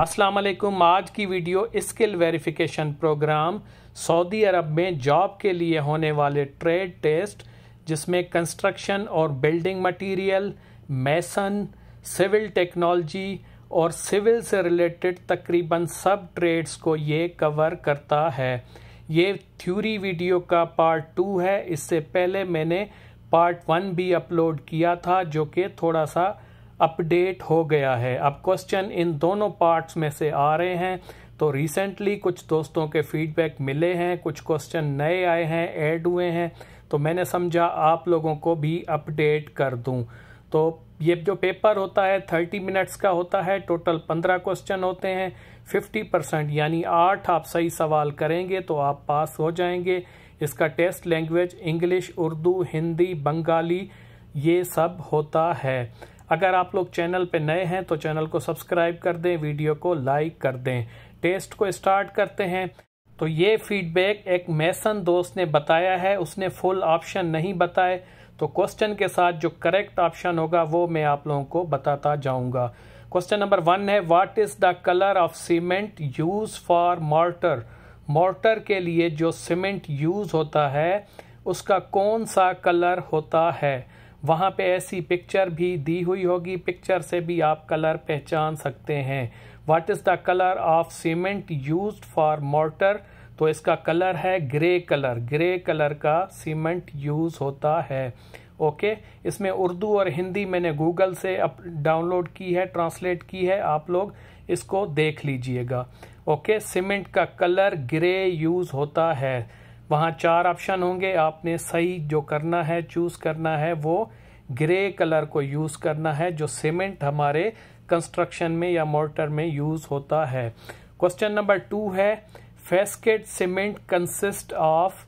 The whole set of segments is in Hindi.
अस्सलाम वालेकुम आज की video skill verification programme Saudi Arab में जॉब के लिए होने वाले ट्रेड टेस्ट जिसमें कंस्ट्रक्शन और building material, mason civil technology और सिविल से रिलेटेड तकरीबन सब ट्रेड्स को ये कवर करता है ये थ्योरी वीडियो का पार्ट टू है इससे पहले मैंने पार्ट वन भी अपलोड किया था जो कि थोड़ा सा अपडेट हो गया है अब क्वेश्चन इन दोनों पार्ट्स में से आ रहे हैं तो रिसेंटली कुछ दोस्तों के फीडबैक मिले हैं कुछ क्वेश्चन नए आए हैं ऐड हुए हैं तो मैंने समझा आप लोगों को भी अपडेट कर दूं तो ये जो पेपर होता है थर्टी मिनट्स का होता है टोटल पंद्रह क्वेश्चन होते हैं फिफ्टी परसेंट यानी आठ आप सही सवाल करेंगे तो आप पास हो जाएंगे इसका test language English Urdu Hindi Bengali ये सब होता है अगर आप लोग चैनल पे नए हैं तो चैनल को सब्सक्राइब कर दें वीडियो को लाइक कर दें टेस्ट को स्टार्ट करते हैं तो ये फीडबैक एक मैसन दोस्त ने बताया है उसने फुल ऑप्शन नहीं बताए तो क्वेश्चन के साथ जो करेक्ट ऑप्शन होगा वो मैं आप लोगों को बताता जाऊंगा क्वेश्चन नंबर वन है what is the colour of cement use for mortar mortar के लिए जो सीमेंट यूज़ होता है उसका कौन सा कलर होता है वहाँ पे ऐसी पिक्चर भी दी हुई होगी पिक्चर से भी आप कलर पहचान सकते हैं what is the colour of cement use for mortar तो इसका कलर है ग्रे कलर ग्रे कलर का सीमेंट यूज़ होता है ओके okay? इसमें उर्दू और हिंदी मैंने गूगल से अप डाउनलोड की है ट्रांसलेट की है आप लोग इसको देख लीजिएगा ओके okay? सीमेंट का कलर ग्रे यूज़ होता है वहाँ चार ऑप्शन होंगे आपने सही जो करना है चूज़ करना है वो ग्रे कलर को यूज़ करना है जो सीमेंट हमारे कंस्ट्रक्शन में या मोर्टर में यूज़ होता है क्वेश्चन नंबर टू है फेस्केट सीमेंट कंसिस्ट ऑफ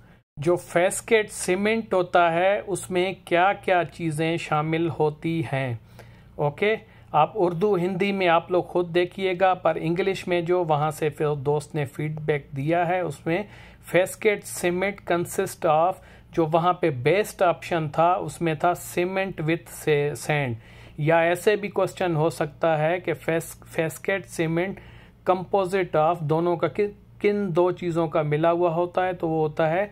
जो फेस्केट सीमेंट होता है उसमें क्या क्या चीज़ें शामिल होती हैं ओके आप उर्दू हिंदी में आप लोग खुद देखिएगा पर इंग्लिश में जो वहाँ से फिर दोस्त ने फीडबैक दिया है उसमें फेस्केट सीमेंट कंसिस्ट ऑफ जो वहाँ पे बेस्ट ऑप्शन था उसमें था सीमेंट विथ से सैंड या ऐसे भी क्वेश्चन हो सकता है कि फेस फेस्केट सीमेंट कंपोजिट ऑफ दोनों का कि, किन दो चीज़ों का मिला हुआ होता है तो वो होता है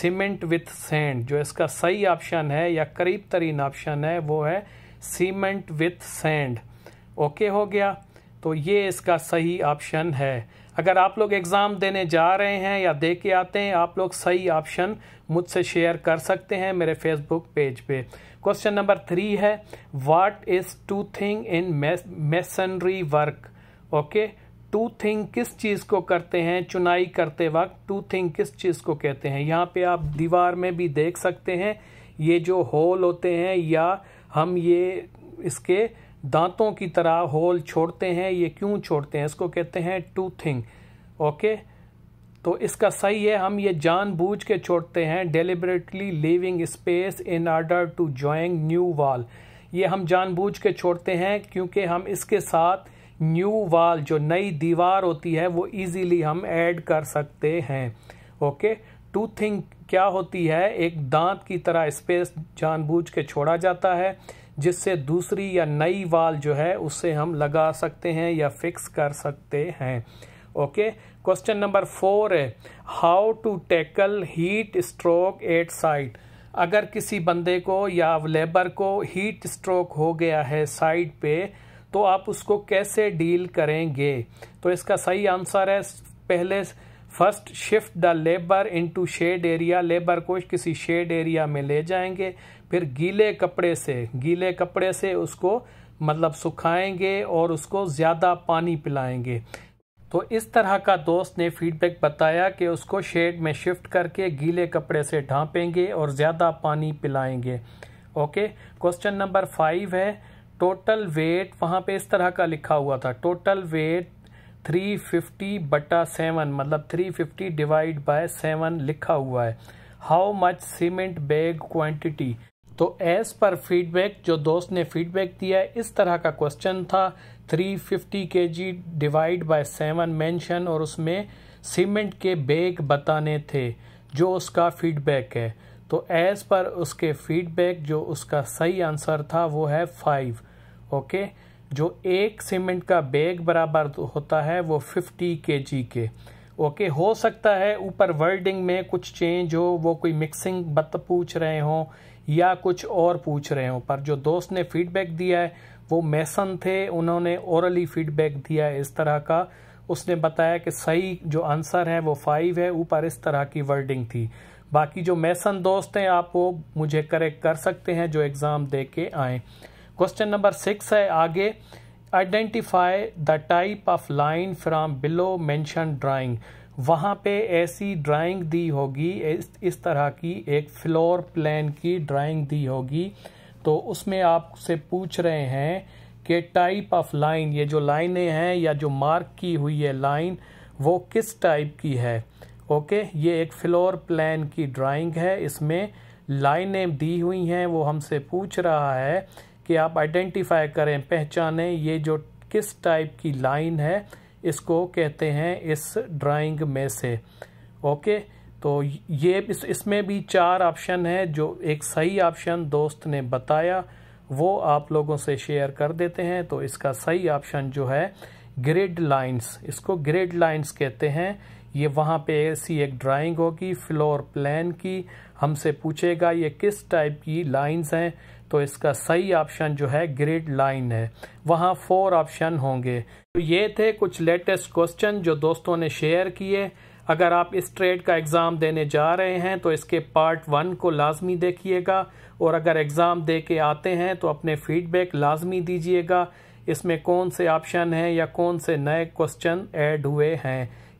सीमेंट विथ सैंड जो इसका सही ऑप्शन है या करीब तरीन ऑप्शन है वो है सीमेंट विथ सैंड ओके हो गया तो ये इसका सही ऑप्शन है अगर आप लोग एग्ज़ाम देने जा रहे हैं या दे के आते हैं आप लोग सही ऑप्शन मुझसे शेयर कर सकते हैं मेरे फेसबुक पेज पे क्वेश्चन नंबर थ्री है what is toothing in masonry work okay toothing किस चीज़ को करते हैं चुनाई करते वक्त टू थिंग किस चीज़ को कहते हैं यहाँ पे आप दीवार में भी देख सकते हैं ये जो होल होते हैं या हम ये इसके दांतों की तरह होल छोड़ते हैं ये क्यों छोड़ते हैं इसको कहते हैं टूथिंग ओके तो इसका सही है हम ये जानबूझ के छोड़ते हैं deliberately leaving space in order to join new wall ये हम जानबूझ के छोड़ते हैं क्योंकि हम इसके साथ न्यू वाल जो नई दीवार होती है वो इजीली हम ऐड कर सकते हैं ओके टू थिंग क्या होती है एक दांत की तरह स्पेस जानबूझ के छोड़ा जाता है जिससे दूसरी या नई वाल जो है उससे हम लगा सकते हैं या फिक्स कर सकते हैं ओके क्वेश्चन नंबर फोर है how to tackle heat stroke at site अगर किसी बंदे को या लेबर को हीट स्ट्रोक हो गया है साइट पे तो आप उसको कैसे डील करेंगे तो इसका सही आंसर है पहले first shift the labour into shade area labour को किसी शेड एरिया में ले जाएंगे फिर गीले कपड़े से गीले कपड़े से उसको मतलब सुखाएंगे और उसको ज़्यादा पानी पिलाएंगे तो इस तरह का दोस्त ने फीडबैक बताया कि उसको शेड में शिफ्ट करके गीले कपड़े से ढांपेंगे और ज़्यादा पानी पिलाएंगे ओके क्वेश्चन नंबर फाइव है टोटल वेट वहाँ पे इस तरह का लिखा हुआ था टोटल वेट थ्री फिफ्टी बटा सेवन मतलब three fifty divide by seven लिखा हुआ है how much cement bag quantity तो एज पर फीडबैक जो दोस्त ने फीडबैक दिया है इस तरह का क्वेश्चन था 350 fifty K G divide by seven mention और उसमें सीमेंट के बैग बताने थे जो उसका फीडबैक है तो एज़ पर उसके फीडबैक जो उसका सही आंसर था वो है फाइव ओके okay? जो एक सीमेंट का बैग बराबर तो होता है वो 50 के जी के ओके हो सकता है ऊपर वर्डिंग में कुछ चेंज हो वो कोई मिक्सिंग बत पूछ रहे हों या कुछ और पूछ रहे हों पर जो दोस्त ने फीडबैक दिया है वो मैसन थे उन्होंने औरली फीडबैक दिया है इस तरह का उसने बताया कि सही जो आंसर है वो फाइव है ऊपर इस तरह की वर्डिंग थी बाकी जो मैसन दोस्त हैं आप वो मुझे करेक्ट कर सकते हैं जो एग्ज़ाम दे के आएँ क्वेश्चन नंबर सिक्स है आगे identify the type of line from below mention drawing वहाँ पे ऐसी ड्राइंग दी होगी इस, इस तरह की एक फ्लोर प्लान की ड्राइंग दी होगी तो उसमें आपसे पूछ रहे हैं कि टाइप ऑफ लाइन ये जो लाइनें हैं या जो मार्क की हुई है लाइन वो किस टाइप की है ओके ये एक फ्लोर प्लान की ड्राइंग है इसमें लाइनें दी हुई हैं वो हमसे पूछ रहा है कि आप आइडेंटिफाई करें पहचानें ये जो किस टाइप की लाइन है इसको कहते हैं इस ड्राइंग में से ओके तो ये इस, इसमें भी चार ऑप्शन है जो एक सही ऑप्शन दोस्त ने बताया वो आप लोगों से शेयर कर देते हैं तो इसका सही ऑप्शन जो है ग्रिड लाइंस इसको ग्रिड लाइंस कहते हैं ये वहाँ पे ऐसी एक ड्राइंग होगी फ्लोर प्लान की हमसे पूछेगा ये किस टाइप की लाइंस हैं तो इसका सही ऑप्शन जो है ग्रिड लाइन है वहाँ फोर ऑप्शन होंगे तो ये थे कुछ लेटेस्ट क्वेश्चन जो दोस्तों ने शेयर किए अगर आप इस ट्रेड का एग्ज़ाम देने जा रहे हैं तो इसके पार्ट वन को लाजमी देखिएगा और अगर एग्ज़ाम दे के आते हैं तो अपने फीडबैक लाजमी दीजिएगा इसमें कौन से ऑप्शन हैं या कौन से नए क्वेश्चन ऐड हुए हैं